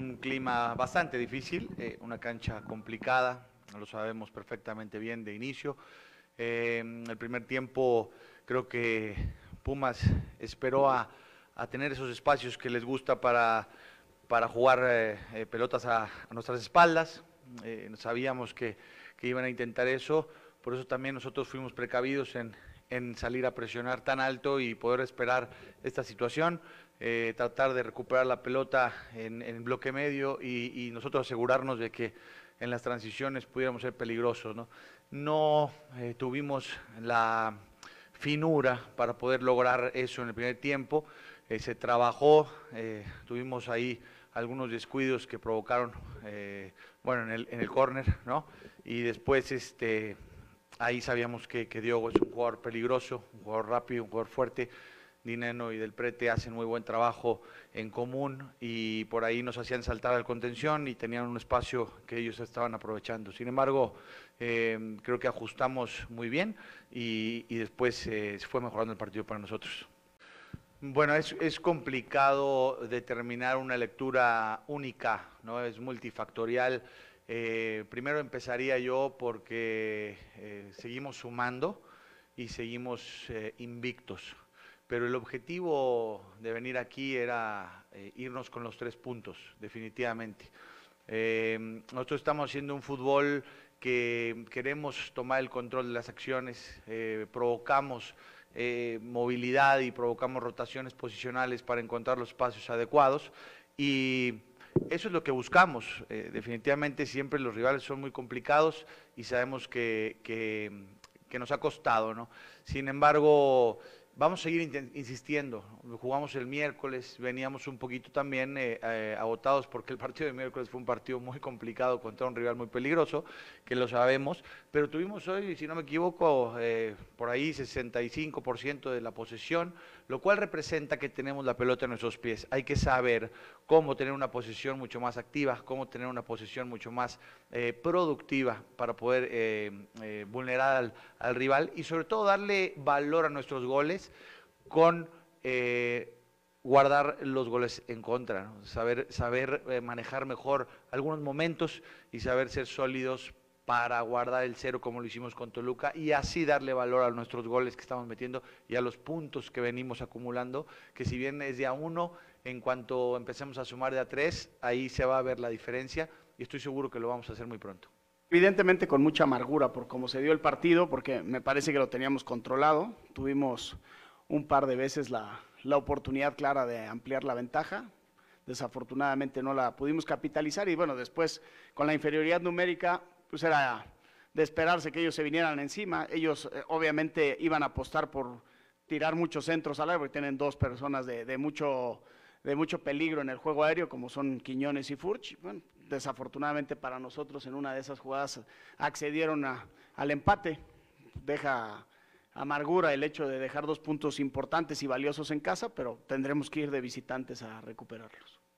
un clima bastante difícil, eh, una cancha complicada, lo sabemos perfectamente bien de inicio. Eh, el primer tiempo creo que Pumas esperó a, tener esos espacios que les gusta para, para jugar eh, eh, pelotas a, nuestras espaldas. sabíamos que, iban a intentar eso, por eso también nosotros fuimos precavidos en, en salir a presionar tan alto y poder esperar esta situación, eh, tratar de recuperar la pelota en, bloque medio y, nosotros asegurarnos de que en las transiciones pudiéramos ser peligrosos. No, eh, tuvimos la finura para poder lograr eso en el primer tiempo, eh, se trabajó, tuvimos ahí algunos descuidos que provocaron, bueno, en el, en córner, ¿no? Y después, este, Ahí sabíamos que, que Diogo es un jugador peligroso, un jugador rápido, un jugador fuerte. Dineno y Del Prete hacen muy buen trabajo en común y por ahí nos hacían saltar al contención y tenían un espacio que ellos estaban aprovechando. Sin embargo, em, creo que ajustamos muy bien y, después eh, se fue mejorando el partido para nosotros. Bueno, es, complicado determinar una lectura única, ¿no? Es multifactorial. Eh, primero empezaría yo porque eh, seguimos sumando y seguimos eh, invictos. Pero el objetivo de venir aquí era irnos con los tres puntos, definitivamente. nosotros estamos haciendo un fútbol que queremos tomar el control de las acciones, provocamos eh, movilidad y provocamos rotaciones posicionales para encontrar los espacios adecuados y eso es lo que buscamos. Eh, definitivamente siempre los rivales son muy complicados y sabemos que, nos ha costado. ¿no? Sin embargo, Vamos a seguir insistiendo. Jugamos el miércoles, veníamos un poquito también eh, eh, agotados porque el partido de miércoles fue un partido muy complicado contra un rival muy peligroso, que lo sabemos, pero tuvimos hoy, si no me equivoco, eh, por ahí 65% de la posesión, lo cual representa que tenemos la pelota en nuestros pies. Hay que saber cómo tener una posesión mucho más activa, cómo tener una posesión mucho más productiva para poder vulnerar al rival y sobre todo darle valor a nuestros goles con eh, guardar los goles en contra, saber, saber eh, manejar mejor algunos momentos y saber ser sólidos para guardar el cero como lo hicimos con Toluca y así darle valor a nuestros goles que estamos metiendo y a los puntos que venimos acumulando, que si bien es de a uno, en cuanto empecemos a sumar de a tres, ahí se va a ver la diferencia y estoy seguro que lo vamos a hacer muy pronto evidentemente con mucha amargura por cómo se dio el partido, porque me parece que lo teníamos controlado. Tuvimos un par de veces la, la oportunidad clara de ampliar la ventaja. Desafortunadamente no la pudimos capitalizar y bueno, después con la inferioridad numérica, pues era de esperarse que ellos se vinieran encima. Ellos eh, obviamente iban a apostar por tirar muchos centros al aire, y tienen dos personas de, mucho, de mucho peligro en el juego aéreo, como son Quiñones y Furch. Bueno, desafortunadamente para nosotros en una de esas jugadas accedieron al empate. Deja amargura el hecho de dejar dos puntos importantes y valiosos en casa, pero tendremos que ir de visitantes a recuperarlos.